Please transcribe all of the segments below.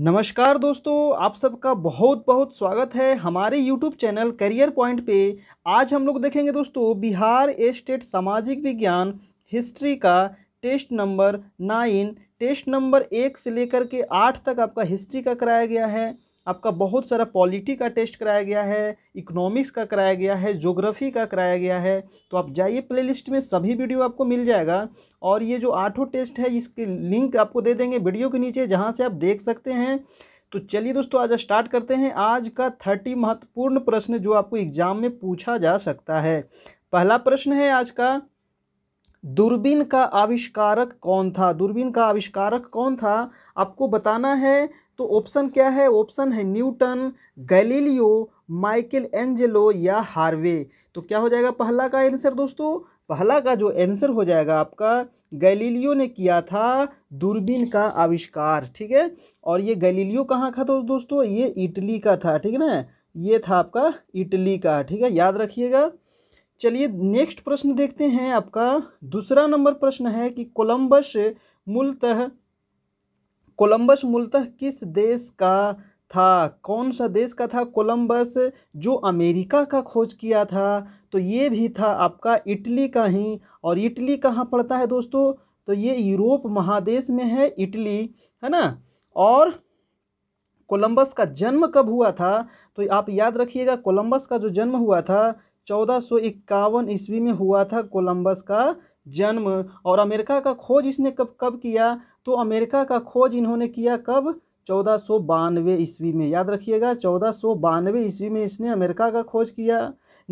नमस्कार दोस्तों आप सबका बहुत बहुत स्वागत है हमारे यूट्यूब चैनल करियर पॉइंट पे आज हम लोग देखेंगे दोस्तों बिहार स्टेट सामाजिक विज्ञान हिस्ट्री का test number nine test number एक से लेकर के आठ तक आपका हिस्ट्री का कराया गया है आपका बहुत सारा पॉलिटी का टेस्ट कराया गया है इकोनॉमिक्स का कराया गया है जोग्राफ़ी का कराया गया है तो आप जाइए प्लेलिस्ट में सभी वीडियो आपको मिल जाएगा और ये जो आठों टेस्ट है इसके लिंक आपको दे देंगे वीडियो के नीचे जहाँ से आप देख सकते हैं तो चलिए दोस्तों आज स्टार्ट करते हैं आज का थर्टी महत्वपूर्ण प्रश्न जो आपको एग्ज़ाम में पूछा जा सकता है पहला प्रश्न है आज का दूरबीन का आविष्कारक कौन था दूरबीन का आविष्कारक कौन था आपको बताना है तो ऑप्शन क्या है ऑप्शन है न्यूटन गैलीलियो माइकल एंजेलो या हार्वे तो क्या हो जाएगा पहला का आंसर दोस्तों पहला का जो आंसर हो जाएगा आपका गैलीलियो ने किया था दूरबीन का आविष्कार ठीक है और ये गैलीलियो कहाँ का था दोस्तों ये इटली का था ठीक है ना ये था आपका इटली का ठीक है याद रखिएगा चलिए नेक्स्ट प्रश्न देखते हैं आपका दूसरा नंबर प्रश्न है कि कोलंबस मूलतः कोलंबस मूलतः किस देश का था कौन सा देश का था कोलंबस जो अमेरिका का खोज किया था तो ये भी था आपका इटली का ही और इटली कहाँ पड़ता है दोस्तों तो ये यूरोप महादेश में है इटली है ना और कोलंबस का जन्म कब हुआ था तो आप याद रखिएगा कोलंबस का जो जन्म हुआ था चौदह सौ इक्यावन ईस्वी में हुआ था कोलंबस का जन्म और अमेरिका का खोज इसने कब कब किया तो अमेरिका का खोज इन्होंने किया कब चौदह सौ बानवे ईस्वी में याद रखिएगा चौदह सौ बानवे ईस्वी में इसने अमेरिका का खोज किया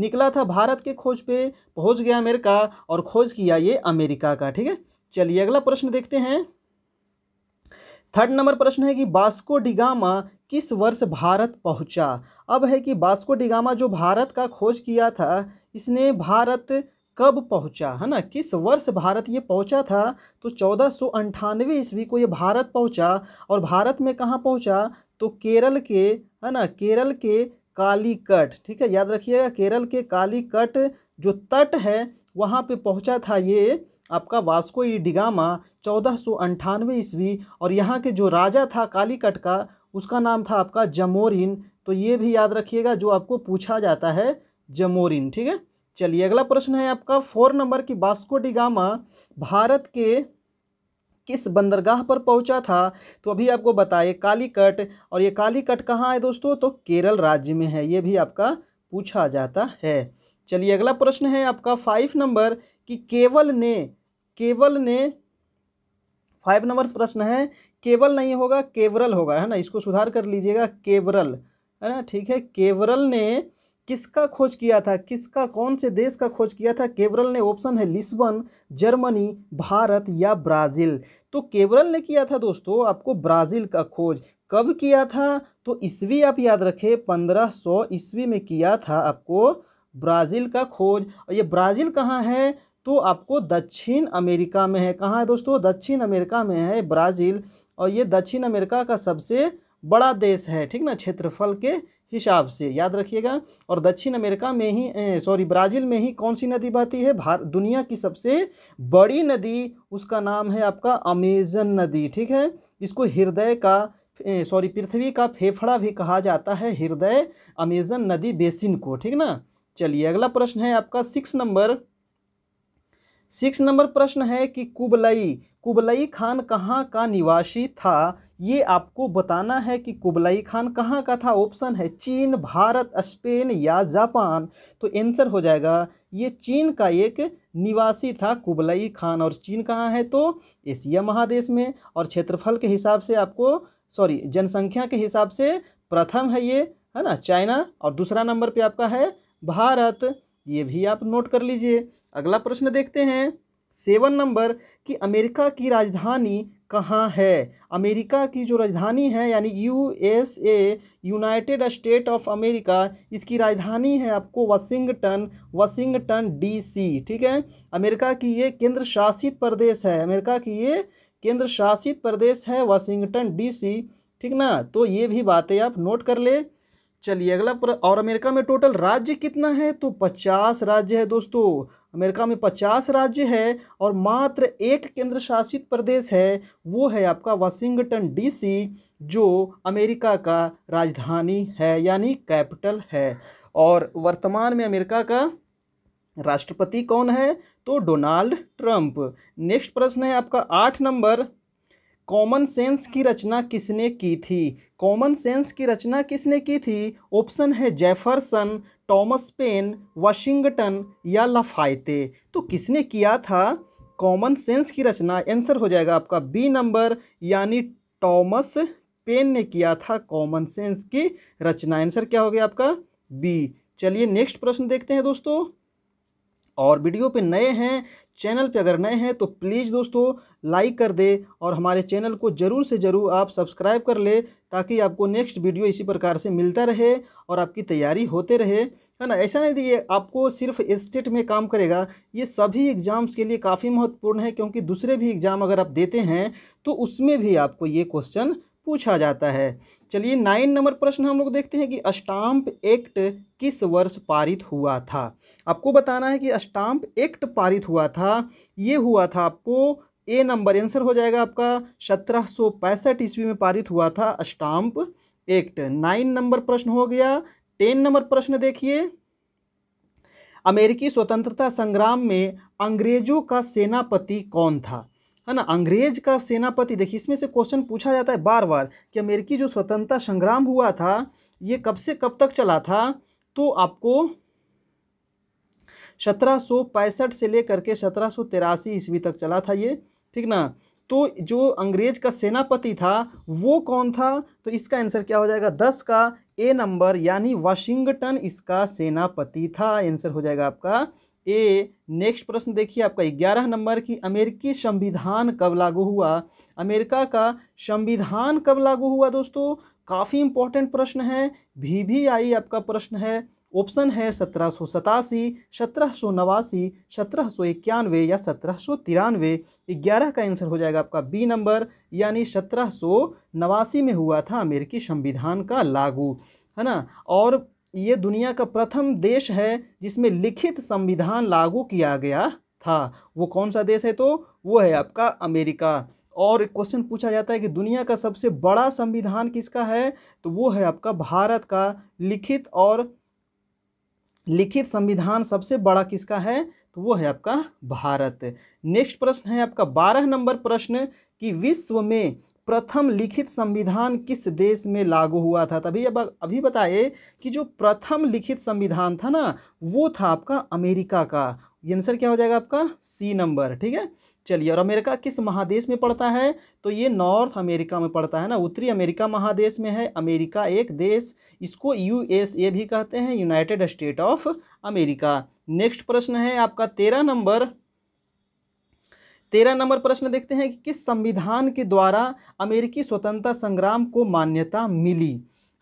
निकला था भारत के खोज पे पहुंच गया अमेरिका और खोज किया ये अमेरिका का ठीक है चलिए अगला प्रश्न देखते हैं थर्ड नंबर प्रश्न है कि बास्को डिगामा किस वर्ष भारत पहुंचा अब है कि बास्को डिगामा जो भारत का खोज किया था इसने भारत कब पहुंचा है ना किस वर्ष भारत ये पहुंचा था तो चौदह सौ अंठानवे ईस्वी को ये भारत पहुंचा और भारत में कहाँ पहुंचा तो केरल के है ना केरल के कालीकट ठीक है याद रखिएगा केरल के कालीकट जो तट है वहाँ पे पहुंचा था ये आपका वास्को ई डिगामा चौदह सौ अंठानवे ईस्वी और यहाँ के जो राजा था कालीकट का उसका नाम था आपका जमोरिन तो ये भी याद रखिएगा जो आपको पूछा जाता है जमोरिन ठीक है चलिए अगला प्रश्न है आपका फोर नंबर की वास्को डिगामा भारत के किस बंदरगाह पर पहुंचा था तो अभी आपको बताए कालीकट और ये कालीकट कहाँ है दोस्तों तो केरल राज्य में है ये भी आपका पूछा जाता है चलिए अगला प्रश्न है आपका फाइव नंबर कि केवल ने केवल ने फाइव नंबर प्रश्न है केवल नहीं होगा केवरल होगा है ना इसको सुधार कर लीजिएगा केवरल है ना ठीक है केवरल ने किसका खोज किया था किसका कौन से देश का खोज किया था केवरल ने ऑप्शन है लिस्बन जर्मनी भारत या ब्राज़ील तो केवरल ने किया था दोस्तों आपको ब्राज़ील का खोज कब किया था तो ईस्वी आप याद रखें पंद्रह सौ ईस्वी में किया था आपको ब्राज़ील का खोज और ये ब्राज़ील कहाँ है तो आपको दक्षिण अमेरिका में है कहाँ है दोस्तों दक्षिण अमेरिका में है ब्राज़ील और ये दक्षिण अमेरिका का सबसे बड़ा देश है ठीक ना क्षेत्रफल के हिसाब से याद रखिएगा और दक्षिण अमेरिका में ही सॉरी ब्राज़ील में ही कौन सी नदी बहती है भारत दुनिया की सबसे बड़ी नदी उसका नाम है आपका अमेजन नदी ठीक है इसको हृदय का सॉरी पृथ्वी का फेफड़ा भी कहा जाता है हृदय अमेजन नदी बेसिन को ठीक ना चलिए अगला प्रश्न है आपका सिक्स नंबर सिक्स नंबर प्रश्न है कि कुबलई कुबलई खान कहाँ का निवासी था ये आपको बताना है कि कुबलई खान कहाँ का था ऑप्शन है चीन भारत स्पेन या जापान तो आंसर हो जाएगा ये चीन का एक निवासी था कुबलई खान और चीन कहाँ है तो एशिया महादेश में और क्षेत्रफल के हिसाब से आपको सॉरी जनसंख्या के हिसाब से प्रथम है ये है ना चाइना और दूसरा नंबर पर आपका है भारत ये भी आप नोट कर लीजिए अगला प्रश्न देखते हैं सेवन नंबर कि अमेरिका की राजधानी कहाँ है अमेरिका की जो राजधानी है यानी U S A United State of America इसकी राजधानी है आपको वाशिंगटन वाशिंगटन डीसी ठीक है अमेरिका की ये केंद्र शासित प्रदेश है अमेरिका की ये केंद्र शासित प्रदेश है वाशिंगटन डीसी ठीक ना तो ये भी बातें आप नोट कर ले चलिए अगला पर और अमेरिका में टोटल राज्य कितना है तो पचास राज्य है दोस्तों अमेरिका में पचास राज्य है और मात्र एक केंद्र शासित प्रदेश है वो है आपका वाशिंगटन डीसी जो अमेरिका का राजधानी है यानी कैपिटल है और वर्तमान में अमेरिका का राष्ट्रपति कौन है तो डोनाल्ड ट्रंप नेक्स्ट प्रश्न है आपका आठ नंबर कॉमन सेंस की रचना किसने की थी कॉमन सेंस की रचना किसने की थी ऑप्शन है जेफरसन टॉमस पेन वाशिंगटन या लफायते तो किसने किया था कॉमन सेंस की रचना आंसर हो जाएगा आपका बी नंबर यानी टॉमस पेन ने किया था कॉमन सेंस की रचना आंसर क्या हो गया आपका बी चलिए नेक्स्ट प्रश्न देखते हैं दोस्तों और वीडियो पे नए हैं चैनल पे अगर नए हैं तो प्लीज़ दोस्तों लाइक कर दे और हमारे चैनल को ज़रूर से ज़रूर आप सब्सक्राइब कर ले ताकि आपको नेक्स्ट वीडियो इसी प्रकार से मिलता रहे और आपकी तैयारी होते रहे है ना ऐसा नहीं ये आपको सिर्फ स्टेट में काम करेगा ये सभी एग्ज़ाम्स के लिए काफ़ी महत्वपूर्ण है क्योंकि दूसरे भी एग्ज़ाम अगर आप देते हैं तो उसमें भी आपको ये क्वेश्चन पूछा जाता है चलिए नाइन नंबर प्रश्न हम लोग देखते हैं कि स्टाम्प एक्ट किस वर्ष पारित हुआ था आपको बताना है कि स्टाम्प एक्ट पारित हुआ था ये हुआ था आपको ए नंबर आंसर हो जाएगा आपका सत्रह सौ पैंसठ ईस्वी में पारित हुआ था स्टाम्प एक्ट नाइन नंबर प्रश्न हो गया टेन नंबर प्रश्न देखिए अमेरिकी स्वतंत्रता संग्राम में अंग्रेजों का सेनापति कौन था है ना अंग्रेज का सेनापति देखिए इसमें से क्वेश्चन पूछा जाता है बार बार कि अमेरिकी जो स्वतंत्रता संग्राम हुआ था ये कब से कब तक चला था तो आपको सत्रह पैंसठ से लेकर के सत्रह तिरासी ईस्वी तक चला था ये ठीक ना तो जो अंग्रेज का सेनापति था वो कौन था तो इसका आंसर क्या हो जाएगा दस का ए नंबर यानी वाशिंगटन इसका सेनापति था आंसर हो जाएगा आपका ए नेक्स्ट प्रश्न देखिए आपका ग्यारह नंबर की अमेरिकी संविधान कब लागू हुआ अमेरिका का संविधान कब लागू हुआ दोस्तों काफ़ी इंपॉर्टेंट प्रश्न है भी भी आई आपका प्रश्न है ऑप्शन है सत्रह सौ सतासी सत्रह सौ नवासी सत्रह सौ इक्यानवे या सत्रह सौ तिरानवे ग्यारह का आंसर हो जाएगा आपका बी नंबर यानी सत्रह सौ नवासी में हुआ था अमेरिकी संविधान का लागू है ना और ये दुनिया का प्रथम देश है जिसमें लिखित संविधान लागू किया गया था वो कौन सा देश है तो वो है आपका अमेरिका और एक क्वेश्चन पूछा जाता है कि दुनिया का सबसे बड़ा संविधान किसका है तो वो है आपका भारत का लिखित और लिखित संविधान सबसे बड़ा किसका है तो वो है आपका भारत नेक्स्ट प्रश्न है आपका बारह नंबर प्रश्न कि विश्व में प्रथम लिखित संविधान किस देश में लागू हुआ था तभी अब अभी बताए कि जो प्रथम लिखित संविधान था ना वो था आपका अमेरिका का आंसर क्या हो जाएगा आपका सी नंबर ठीक है चलिए और अमेरिका किस महादेश में पड़ता है तो ये नॉर्थ अमेरिका में पड़ता है ना उत्तरी अमेरिका महादेश में है अमेरिका एक देश इसको यूएसए भी कहते हैं United State of America next प्रश्न है आपका तेरह नंबर तेरह नंबर प्रश्न देखते हैं कि किस संविधान के द्वारा अमेरिकी स्वतंत्रता संग्राम को मान्यता मिली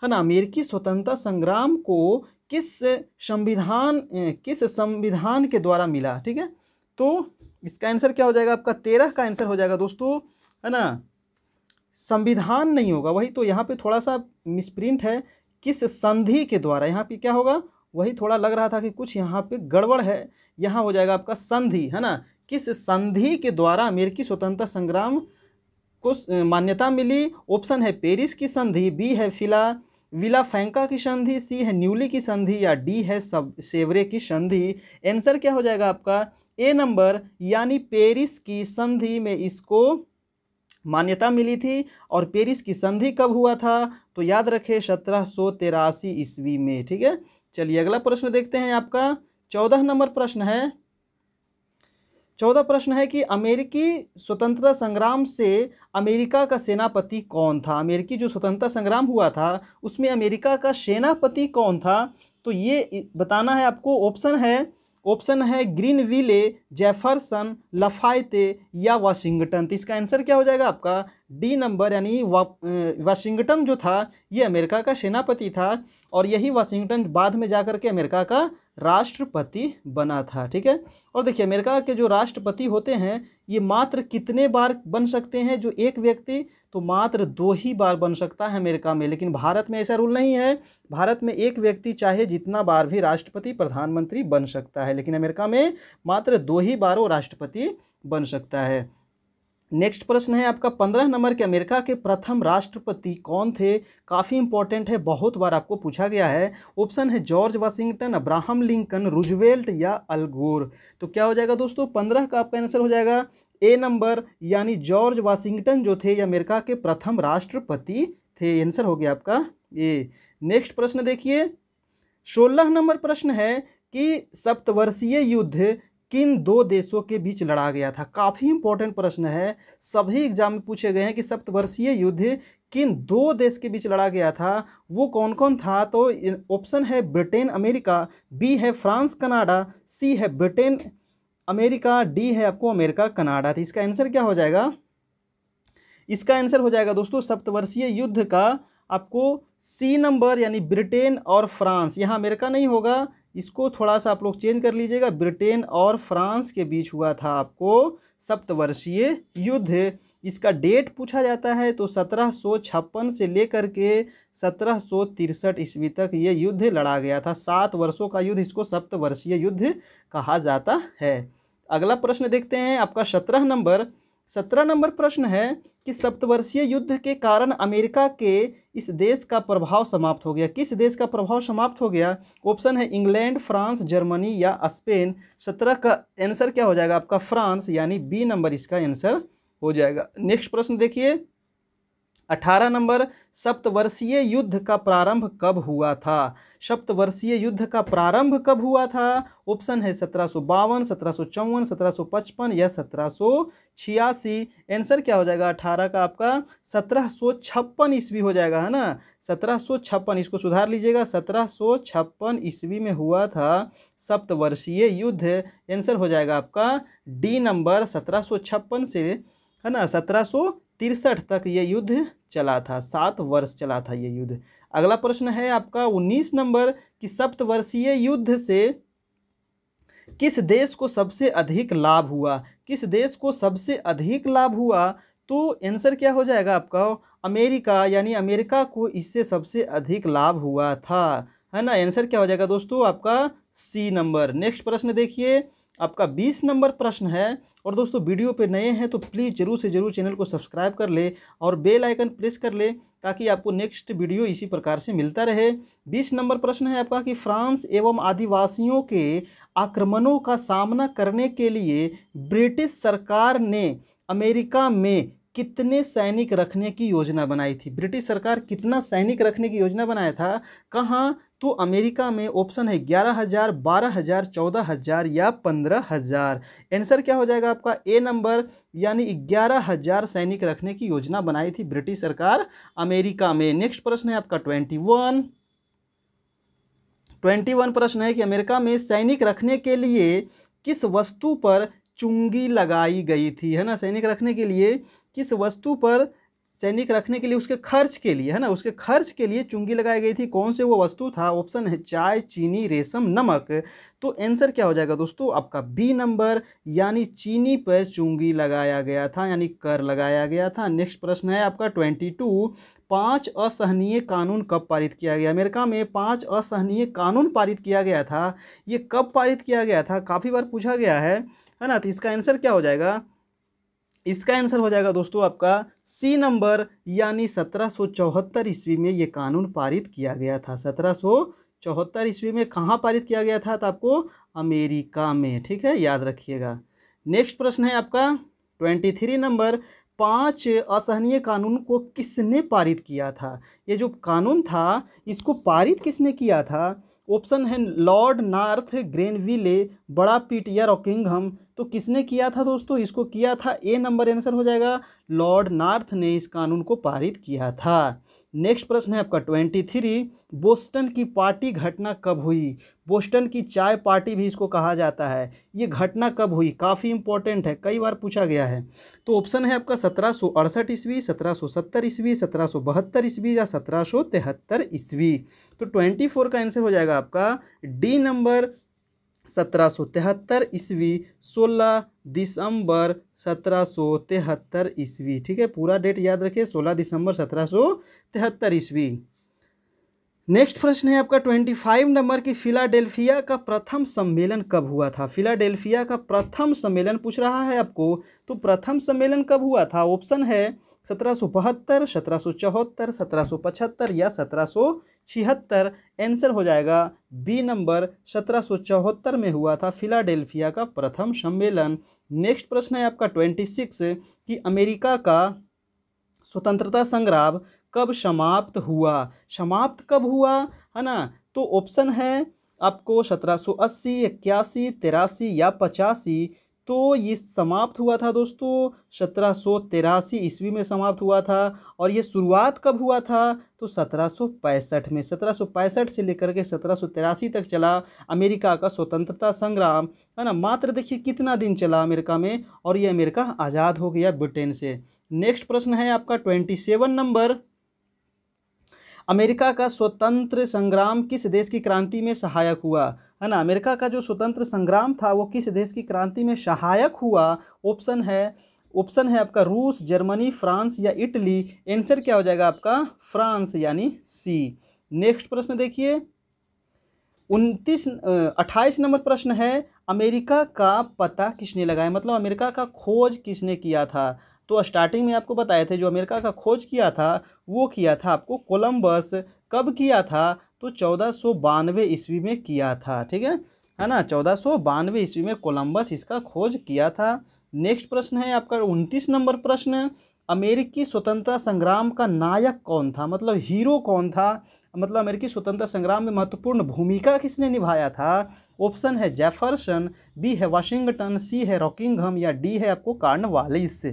है ना अमेरिकी स्वतंत्रता संग्राम को किस संविधान किस संविधान के द्वारा मिला ठीक है तो इसका आंसर क्या हो जाएगा आपका तेरह का आंसर हो जाएगा दोस्तों है ना संविधान नहीं होगा वही तो यहाँ पे थोड़ा सा मिसप्रिंट है किस संधि के द्वारा यहाँ पे क्या होगा वही थोड़ा लग रहा था कि कुछ यहाँ पे गड़बड़ है यहाँ हो जाएगा आपका संधि है ना किस संधि के द्वारा अमेरिकी स्वतंत्रता संग्राम को मान्यता मिली ऑप्शन है पेरिस की संधि बी है फिला विला फैंका की संधि सी है न्यूली की संधि या डी है सब सेवरे की संधि आंसर क्या हो जाएगा आपका ए नंबर यानी पेरिस की संधि में इसको मान्यता मिली थी और पेरिस की संधि कब हुआ था तो याद रखें सत्रह सौ तिरासी ईस्वी में ठीक है चलिए अगला प्रश्न देखते हैं आपका चौदह नंबर प्रश्न है चौदह प्रश्न है कि अमेरिकी स्वतंत्रता संग्राम से अमेरिका का सेनापति कौन था अमेरिकी जो स्वतंत्रता संग्राम हुआ था उसमें अमेरिका का सेनापति कौन था तो ये बताना है आपको ऑप्शन है ऑप्शन है ग्रीन विले जेफरसन लफायते या वाशिंगटन तो इसका आंसर क्या हो जाएगा आपका डी नंबर यानी वाशिंगटन जो था ये अमेरिका का सेनापति था और यही वाशिंगटन बाद में जा के अमेरिका का राष्ट्रपति बना था ठीक है और देखिए अमेरिका के जो राष्ट्रपति होते हैं ये मात्र कितने बार बन सकते हैं जो एक व्यक्ति तो मात्र दो ही बार बन सकता है अमेरिका में लेकिन भारत में ऐसा रूल नहीं है भारत में एक व्यक्ति चाहे जितना बार भी राष्ट्रपति प्रधानमंत्री बन सकता है लेकिन अमेरिका में मात्र दो ही बार वो राष्ट्रपति बन सकता है नेक्स्ट प्रश्न है आपका पंद्रह नंबर के अमेरिका के प्रथम राष्ट्रपति कौन थे काफ़ी इंपॉर्टेंट है बहुत बार आपको पूछा गया है ऑप्शन है George Washington Abraham Lincoln Roosevelt या अलगोर तो क्या हो जाएगा दोस्तों पंद्रह का आपका आंसर हो जाएगा ए नंबर यानी जॉर्ज वाशिंगटन जो थे अमेरिका के प्रथम राष्ट्रपति थे आंसर हो गया आपका ए नेक्स्ट प्रश्न देखिए सोलह नंबर प्रश्न है कि सप्तवर्षीय युद्ध किन दो देशों के बीच लड़ा गया था काफ़ी इंपॉर्टेंट प्रश्न है सभी एग्जाम में पूछे गए हैं कि सप्तवर्षीय युद्ध किन दो देश के बीच लड़ा गया था वो कौन कौन था तो ऑप्शन है ब्रिटेन अमेरिका बी है फ्रांस कनाडा सी है ब्रिटेन अमेरिका डी है आपको अमेरिका कनाडा तो इसका आंसर क्या हो जाएगा इसका आंसर हो जाएगा दोस्तों सप्तवर्षीय युद्ध का आपको सी नंबर यानी ब्रिटेन और फ्रांस यहाँ अमेरिका नहीं होगा इसको थोड़ा सा आप लोग चेंज कर लीजिएगा ब्रिटेन और फ्रांस के बीच हुआ था आपको सप्तवर्षीय युद्ध इसका डेट पूछा जाता है तो सत्रह सौ छप्पन से लेकर के सत्रह सौ तिरसठ ईस्वी तक ये युद्ध लड़ा गया था सात वर्षों का युद्ध इसको सप्तवर्षीय युद्ध कहा जाता है अगला प्रश्न देखते हैं आपका सत्रह नंबर सत्रह नंबर प्रश्न है कि सप्तवर्षीय युद्ध के कारण अमेरिका के इस देश का प्रभाव समाप्त हो गया किस देश का प्रभाव समाप्त हो गया ऑप्शन है इंग्लैंड फ्रांस जर्मनी या स्पेन सत्रह का आंसर क्या हो जाएगा आपका फ्रांस यानी बी नंबर इसका आंसर हो जाएगा नेक्स्ट प्रश्न देखिए अठारह नंबर सप्तवर्षीय युद्ध का प्रारंभ कब हुआ था सप्तवर्षीय युद्ध का प्रारंभ कब हुआ था ऑप्शन है सत्रह सौ बावन सत्रह सौ चौवन सत्रह सौ पचपन या सत्रह सौ छियासी आंसर क्या हो जाएगा अठारह का आपका सत्रह सौ छप्पन ईस्वी हो जाएगा है ना सत्रह सौ छप्पन इसको सुधार लीजिएगा सत्रह सौ छप्पन ईस्वी में हुआ था सप्तवर्षीय युद्ध एंसर हो जाएगा आपका डी नंबर सत्रह सौ छप्पन से है ना सत्रह सौ तिरसठ तक ये युद्ध चला था सात वर्ष चला था ये युद्ध अगला प्रश्न है आपका उन्नीस नंबर कि सप्तवर्षीय युद्ध से किस देश को सबसे अधिक लाभ हुआ किस देश को सबसे अधिक लाभ हुआ तो आंसर क्या हो जाएगा आपका अमेरिका यानी अमेरिका को इससे सबसे अधिक लाभ हुआ था है ना आंसर क्या हो जाएगा दोस्तों आपका सी नंबर नेक्स्ट प्रश्न देखिए आपका बीस नंबर प्रश्न है और दोस्तों वीडियो पे नए हैं तो प्लीज़ जरूर से ज़रूर चैनल को सब्सक्राइब कर ले और बेल आइकन प्रेस कर ले ताकि आपको नेक्स्ट वीडियो इसी प्रकार से मिलता रहे बीस नंबर प्रश्न है आपका कि फ्रांस एवं आदिवासियों के आक्रमणों का सामना करने के लिए ब्रिटिश सरकार ने अमेरिका में कितने सैनिक रखने की योजना बनाई थी ब्रिटिश सरकार कितना सैनिक रखने की योजना बनाया था कहाँ तो अमेरिका में ऑप्शन है ग्यारह हज़ार बारह हज़ार चौदह हज़ार या पंद्रह हज़ार आंसर क्या हो जाएगा आपका ए नंबर यानी ग्यारह हज़ार सैनिक रखने की योजना बनाई थी ब्रिटिश सरकार अमेरिका में नेक्स्ट प्रश्न है आपका ट्वेंटी वन ट्वेंटी वन प्रश्न है कि अमेरिका में सैनिक रखने के लिए किस वस्तु पर चुंगी लगाई गई थी है ना सैनिक रखने के लिए किस वस्तु पर सैनिक रखने के लिए उसके खर्च के लिए है ना उसके खर्च के लिए चुंगी लगाई गई थी कौन से वो वस्तु था ऑप्शन है चाय चीनी रेशम नमक तो आंसर क्या हो जाएगा दोस्तों आपका बी नंबर यानी चीनी पर चुंगी लगाया गया था यानी कर लगाया गया था नेक्स्ट प्रश्न है आपका ट्वेंटी टू पाँच असहनीय कानून कब पारित किया गया अमेरिका में पाँच असहनीय कानून पारित किया गया था ये कब पारित किया गया था काफ़ी बार पूछा गया है है ना तो इसका आंसर क्या हो जाएगा इसका आंसर हो जाएगा दोस्तों आपका सी नंबर यानी सत्रह सौ चौहत्तर ईस्वी में ये कानून पारित किया गया था सत्रह सौ चौहत्तर ईस्वी में कहाँ पारित किया गया था तो आपको अमेरिका में ठीक है याद रखिएगा नेक्स्ट प्रश्न है आपका ट्वेंटी थ्री नंबर पांच असहनीय कानून को किसने पारित किया था ये जो कानून था इसको पारित किसने किया था ऑप्शन है लॉर्ड नार्थ ग्रेनविले बड़ा पीटियर और हम तो किसने किया था दोस्तों इसको किया था ए नंबर आंसर हो जाएगा लॉर्ड नार्थ ने इस कानून को पारित किया था नेक्स्ट प्रश्न है आपका ट्वेंटी थ्री बोस्टन की पार्टी घटना कब हुई बोस्टन की चाय पार्टी भी इसको कहा जाता है ये घटना कब हुई काफ़ी इंपॉर्टेंट है कई बार पूछा गया है तो ऑप्शन है आपका सत्रह सौ अड़सठ ईस्वी सत्रह सौ सत्तर ईस्वी सत्रह सौ बहत्तर ईस्वी या सत्रह सौ तिहत्तर ईस्वी तो ट्वेंटी फोर का आंसर हो जाएगा आपका डी नंबर सत्रह सौ तिहत्तर ईस्वी सोलह दिसंबर सत्रह सौ तिहत्तर ईस्वी ठीक है पूरा डेट याद रखिए सोलह दिसंबर सत्रह सौ तिहत्तर ईस्वी नेक्स्ट प्रश्न है आपका ट्वेंटी फाइव नंबर की फिलाडेल्फिया का प्रथम सम्मेलन कब हुआ था फिलाडेल्फिया का प्रथम सम्मेलन पूछ रहा है आपको तो प्रथम सम्मेलन कब हुआ था ऑप्शन है सत्रह सौ बहत्तर सत्रह सौ चौहत्तर सत्रह सौ पचहत्तर या सत्रह सौ छिहत्तर आंसर हो जाएगा बी नंबर सत्रह सौ चौहत्तर में हुआ था फिलाडेल्फिया का प्रथम सम्मेलन नेक्स्ट प्रश्न है आपका ट्वेंटी सिक्स कि अमेरिका का स्वतंत्रता संग्राम कब समाप्त हुआ समाप्त कब हुआ है ना तो ऑप्शन है आपको सत्रह सौ अस्सी इक्यासी तिरासी या पचासी तो ये समाप्त हुआ था दोस्तों सत्रह सौ तिरासी ईस्वी में समाप्त हुआ था और ये शुरुआत कब हुआ था तो सत्रह सौ पैंसठ में सत्रह सौ पैंसठ से लेकर के सत्रह सौ तिरासी तक चला अमेरिका का स्वतंत्रता संग्राम है ना मात्र देखिए कितना दिन चला अमेरिका में और ये अमेरिका आज़ाद हो गया ब्रिटेन से नेक्स्ट प्रश्न है आपका ट्वेंटी सेवन नंबर अमेरिका का स्वतंत्र संग्राम किस देश की क्रांति में सहायक हुआ है ना अमेरिका का जो स्वतंत्र संग्राम था वो किस देश की क्रांति में सहायक हुआ ऑप्शन है ऑप्शन है आपका रूस जर्मनी फ्रांस या इटली आंसर क्या हो जाएगा आपका फ्रांस यानी सी नेक्स्ट प्रश्न देखिए उनतीस अट्ठाईस नंबर प्रश्न है अमेरिका का पता किसने लगाया मतलब अमेरिका का खोज किसने किया था तो स्टार्टिंग में आपको बताए थे जो अमेरिका का खोज किया था वो किया था आपको कोलम्बस कब किया था तो चौदह सौ बानवे ईस्वी में किया था ठीक है है ना चौदह सौ बानवे ईस्वी में कोलम्बस इसका खोज किया था नेक्स्ट प्रश्न है आपका उनतीस नंबर प्रश्न अमेरिकी स्वतंत्रता संग्राम का नायक कौन था मतलब हीरो कौन था मतलब अमेरिकी स्वतंत्रता संग्राम में महत्वपूर्ण भूमिका किसने निभाया था ऑप्शन है जेफरसन बी है वाशिंगटन सी है रॉकिंगहम या डी है आपको कार्नवालिस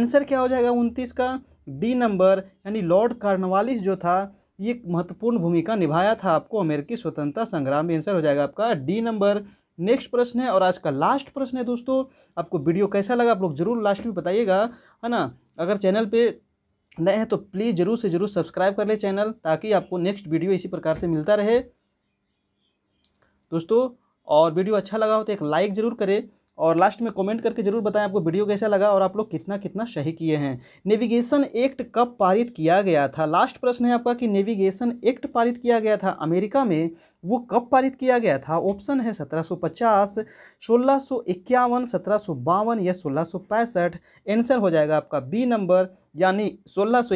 आंसर क्या हो जाएगा उनतीस का डी नंबर यानी लॉर्ड कार्नवालिस जो था ये महत्वपूर्ण भूमिका निभाया था आपको अमेरिकी स्वतंत्रता संग्राम में आंसर हो जाएगा आपका डी नंबर नेक्स्ट प्रश्न है और आज का लास्ट प्रश्न है दोस्तों आपको वीडियो कैसा लगा आप लोग जरूर लास्ट में बताइएगा है ना अगर चैनल पे नए हैं तो प्लीज़ ज़रूर से ज़रूर सब्सक्राइब कर ले चैनल ताकि आपको नेक्स्ट वीडियो इसी प्रकार से मिलता रहे दोस्तों और वीडियो अच्छा लगा हो तो एक लाइक ज़रूर करें और लास्ट में कमेंट करके ज़रूर बताएं आपको वीडियो कैसा लगा और आप लोग कितना कितना सही किए हैं नेविगेशन एक्ट कब पारित किया गया था लास्ट प्रश्न है आपका कि नेविगेशन एक्ट पारित किया गया था अमेरिका में वो कब पारित किया गया था ऑप्शन है 1750, 1651, बावन या पैंसठ आंसर हो जाएगा आपका बी नंबर यानी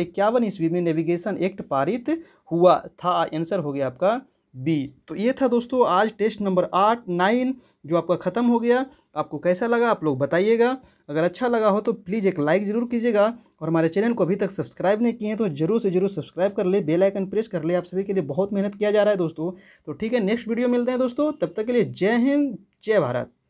इक्यावन ईस्वी में नेविगेशन एक्ट पारित हुआ था आंसर हो गया आपका बी तो ये था दोस्तों आज टेस्ट नंबर आठ नाइन जो आपका ख़त्म हो गया आपको कैसा लगा आप लोग बताइएगा अगर अच्छा लगा हो तो प्लीज़ एक लाइक ज़रूर कीजिएगा और हमारे चैनल को अभी तक सब्सक्राइब नहीं किए हैं तो ज़रूर से ज़रूर सब्सक्राइब कर ले बेल आइकन प्रेस कर ले आप सभी के लिए बहुत मेहनत किया जा रहा है दोस्तों तो ठीक है नेक्स्ट वीडियो मिलते हैं दोस्तों तब तक के लिए जय हिंद जय भारत